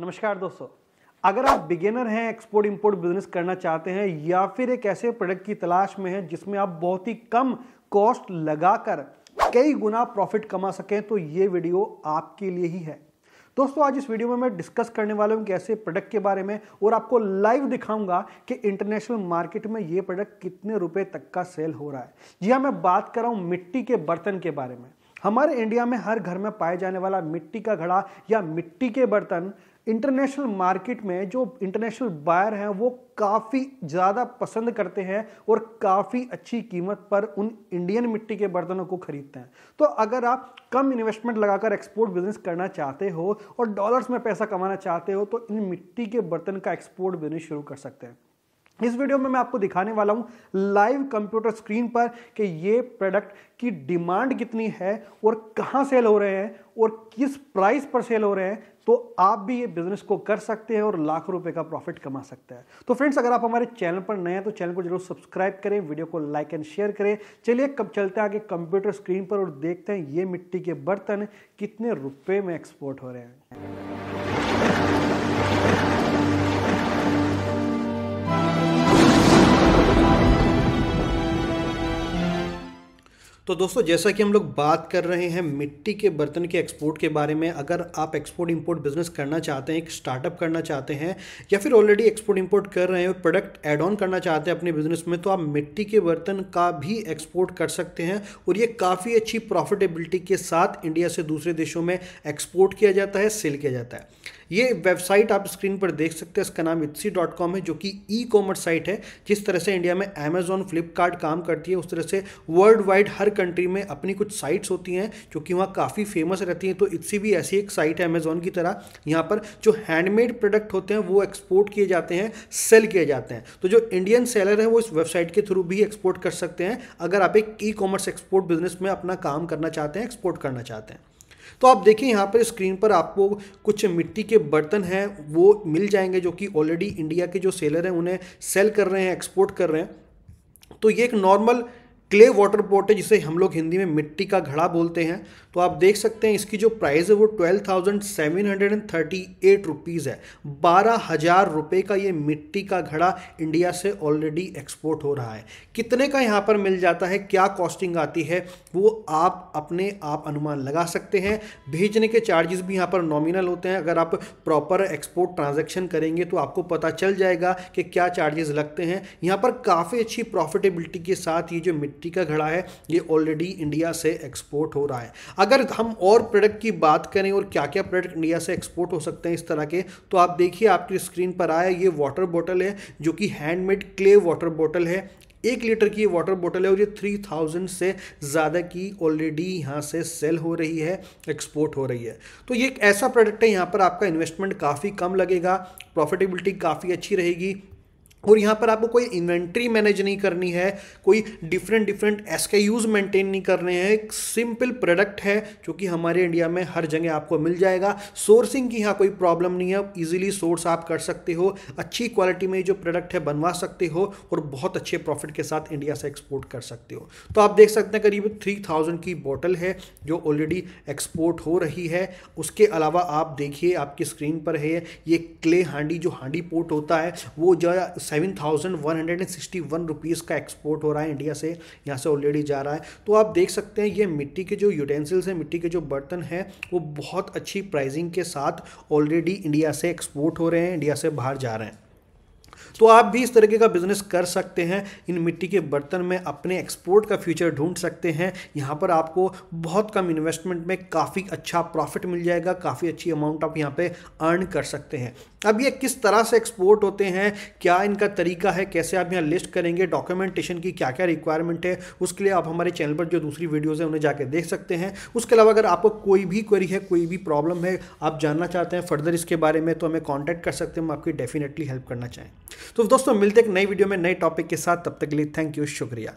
नमस्कार दोस्तों अगर आप बिगिनर हैं एक्सपोर्ट इंपोर्ट बिजनेस करना चाहते हैं या फिर एक ऐसे प्रोडक्ट की तलाश में हैं जिसमें आप बहुत ही कम कॉस्ट लगाकर कई गुना प्रॉफिट कमा सकें तो ये वीडियो आपके लिए ही है दोस्तों आज इस वीडियो में मैं डिस्कस करने वाला हूँ कि ऐसे प्रोडक्ट के बारे में और आपको लाइव दिखाऊंगा कि इंटरनेशनल मार्केट में ये प्रोडक्ट कितने रुपए तक का सेल हो रहा है जी हाँ मैं बात कर रहा हूँ मिट्टी के बर्तन के बारे में हमारे इंडिया में हर घर में पाए जाने वाला मिट्टी का घड़ा या मिट्टी के बर्तन इंटरनेशनल मार्केट में जो इंटरनेशनल बायर हैं वो काफ़ी ज़्यादा पसंद करते हैं और काफ़ी अच्छी कीमत पर उन इंडियन मिट्टी के बर्तनों को खरीदते हैं तो अगर आप कम इन्वेस्टमेंट लगाकर एक्सपोर्ट बिजनेस करना चाहते हो और डॉलर्स में पैसा कमाना चाहते हो तो इन मिट्टी के बर्तन का एक्सपोर्ट बिजनेस शुरू कर सकते हैं इस वीडियो में मैं आपको दिखाने वाला हूं लाइव कंप्यूटर स्क्रीन पर कि ये प्रोडक्ट की डिमांड कितनी है और कहां सेल हो रहे हैं और किस प्राइस पर सेल हो रहे हैं तो आप भी ये बिजनेस को कर सकते हैं और लाख रुपए का प्रॉफिट कमा सकते हैं तो फ्रेंड्स अगर आप हमारे चैनल पर नए हैं तो चैनल को जरूर सब्सक्राइब करें वीडियो को लाइक एंड शेयर करें चलिए कब चलते हैं आगे कंप्यूटर स्क्रीन पर और देखते हैं ये मिट्टी के बर्तन कितने रुपये में एक्सपोर्ट हो रहे हैं तो दोस्तों जैसा कि हम लोग बात कर रहे हैं मिट्टी के बर्तन के एक्सपोर्ट के बारे में अगर आप एक्सपोर्ट इंपोर्ट बिजनेस करना चाहते हैं एक स्टार्टअप करना चाहते हैं या फिर ऑलरेडी एक्सपोर्ट इंपोर्ट कर रहे हैं प्रोडक्ट ऐड ऑन करना चाहते हैं अपने बिजनेस में तो आप मिट्टी के बर्तन का भी एक्सपोर्ट कर सकते हैं और ये काफ़ी अच्छी प्रॉफिटेबिलिटी के साथ इंडिया से दूसरे देशों में एक्सपोर्ट किया जाता है सेल किया जाता है ये वेबसाइट आप स्क्रीन पर देख सकते हैं इसका नाम इत्सी डॉट कॉम है जो कि ई कॉमर्स साइट है जिस तरह से इंडिया में अमेजोन फ्लिपकार्ट काम करती है उस तरह से वर्ल्ड वाइड हर कंट्री में अपनी कुछ साइट्स होती हैं जो कि वहाँ काफ़ी फेमस रहती हैं तो इत्सी भी ऐसी एक साइट है अमेजोन की तरह यहाँ पर जो हैंडमेड प्रोडक्ट होते हैं वो एक्सपोर्ट किए जाते हैं सेल किए जाते हैं तो जो इंडियन सेलर हैं वो इस वेबसाइट के थ्रू भी एक्सपोर्ट कर सकते हैं अगर आप एक ई कॉमर्स एक्सपोर्ट बिजनेस में अपना काम करना चाहते हैं एक्सपोर्ट करना चाहते हैं तो आप देखें यहाँ पर स्क्रीन पर आपको कुछ मिट्टी के बर्तन हैं वो मिल जाएंगे जो कि ऑलरेडी इंडिया के जो सेलर हैं उन्हें सेल कर रहे हैं एक्सपोर्ट कर रहे हैं तो ये एक नॉर्मल क्ले वाटर पोट है जिसे हम लोग हिंदी में मिट्टी का घड़ा बोलते हैं तो आप देख सकते हैं इसकी जो प्राइस है वो twelve thousand seven hundred and thirty eight rupees है बारह हज़ार रुपये का ये मिट्टी का घड़ा इंडिया से ऑलरेडी एक्सपोर्ट हो रहा है कितने का यहाँ पर मिल जाता है क्या कॉस्टिंग आती है वो आप अपने आप अनुमान लगा सकते हैं भेजने के चार्जेस भी यहाँ पर नॉमिनल होते हैं अगर आप प्रॉपर एक्सपोर्ट ट्रांजेक्शन करेंगे तो आपको पता चल जाएगा कि क्या चार्जेस लगते हैं यहाँ पर काफ़ी अच्छी प्रॉफिटेबिलिटी के साथ ये जो मिट्टी मिट्टी का घड़ा है ये ऑलरेडी इंडिया से एक्सपोर्ट हो रहा है अगर हम और प्रोडक्ट की बात करें और क्या क्या प्रोडक्ट इंडिया से एक्सपोर्ट हो सकते हैं इस तरह के तो आप देखिए आपकी स्क्रीन पर आया ये वाटर बॉटल है जो कि हैंडमेड क्ले वाटर बॉटल है एक लीटर की वाटर बॉटल है और ये थ्री थाउजेंड से ज़्यादा की ऑलरेडी यहाँ से सेल हो रही है एक्सपोर्ट हो रही है तो ये एक ऐसा प्रोडक्ट है यहाँ पर आपका इन्वेस्टमेंट काफ़ी कम लगेगा प्रॉफिटेबिलिटी काफ़ी अच्छी रहेगी और यहाँ पर आपको कोई इन्वेंट्री मैनेज नहीं करनी है कोई डिफरेंट डिफरेंट एस के यूज़ मेंटेन नहीं करने हैं एक सिंपल प्रोडक्ट है जो कि हमारे इंडिया में हर जगह आपको मिल जाएगा सोर्सिंग की यहाँ कोई प्रॉब्लम नहीं है इजीली सोर्स आप कर सकते हो अच्छी क्वालिटी में जो प्रोडक्ट है बनवा सकते हो और बहुत अच्छे प्रॉफिट के साथ इंडिया से एक्सपोर्ट कर सकते हो तो आप देख सकते हैं करीब थ्री थाउजेंड की बॉटल है जो ऑलरेडी एक्सपोर्ट हो रही है उसके अलावा आप देखिए आपकी स्क्रीन पर है ये क्ले हांडी जो हांडी पोर्ट होता है वो जो seven thousand one hundred and sixty one rupees का एक्सपोर्ट हो रहा है इंडिया से यहाँ से ऑलरेडी जा रहा है तो आप देख सकते हैं ये मिट्टी के जो यूटेंसिल्स हैं मिट्टी के जो बर्तन हैं वो बहुत अच्छी प्राइजिंग के साथ ऑलरेडी इंडिया से एक्सपोर्ट हो रहे हैं इंडिया से बाहर जा रहे हैं तो आप भी इस तरीके का बिजनेस कर सकते हैं इन मिट्टी के बर्तन में अपने एक्सपोर्ट का फ्यूचर ढूंढ सकते हैं यहाँ पर आपको बहुत कम इन्वेस्टमेंट में काफ़ी अच्छा प्रॉफिट मिल जाएगा काफ़ी अच्छी अमाउंट आप यहाँ पे अर्न कर सकते हैं अब ये किस तरह से एक्सपोर्ट होते हैं क्या इनका तरीका है कैसे आप यहाँ लिस्ट करेंगे डॉक्यूमेंटेशन की क्या क्या रिक्वायरमेंट है उसके लिए आप हमारे चैनल पर जो दूसरी वीडियोज़ हैं उन्हें जाके देख सकते हैं उसके अलावा अगर आपको कोई भी क्वेरी है कोई भी प्रॉब्लम है आप जानना चाहते हैं फर्दर इसके बारे में तो हमें कॉन्टैक्ट कर सकते हैं हम आपकी डेफिनेटली हेल्प करना चाहें तो दोस्तों मिलते एक नई वीडियो में नए टॉपिक के साथ तब तक के लिए थैंक यू शुक्रिया